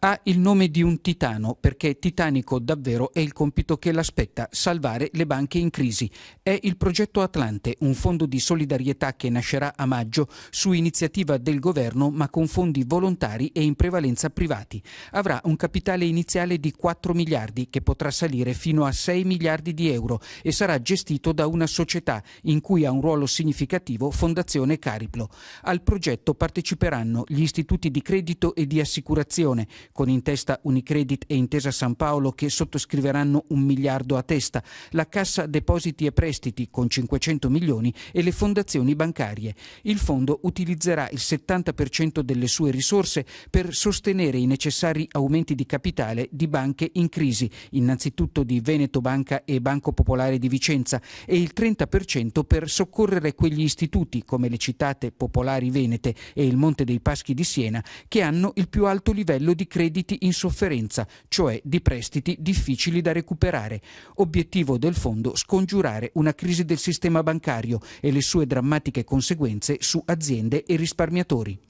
ha il nome di un titano perché titanico davvero è il compito che l'aspetta, salvare le banche in crisi. È il progetto Atlante, un fondo di solidarietà che nascerà a maggio su iniziativa del governo ma con fondi volontari e in prevalenza privati. Avrà un capitale iniziale di 4 miliardi che potrà salire fino a 6 miliardi di euro e sarà gestito da una società in cui ha un ruolo significativo Fondazione Cariplo. Al progetto parteciperanno gli istituti di credito e di assicurazione, con in testa Unicredit e Intesa San Paolo che sottoscriveranno un miliardo a testa, la Cassa Depositi e Prestiti con 500 milioni e le fondazioni bancarie. Il fondo utilizzerà il 70% delle sue risorse per sostenere i necessari aumenti di capitale di banche in crisi, innanzitutto di Veneto Banca e Banco Popolare di Vicenza, e il 30% per soccorrere quegli istituti come le citate Popolari Venete e il Monte dei Paschi di Siena che hanno il più alto livello di credito crediti in sofferenza, cioè di prestiti difficili da recuperare. Obiettivo del fondo scongiurare una crisi del sistema bancario e le sue drammatiche conseguenze su aziende e risparmiatori.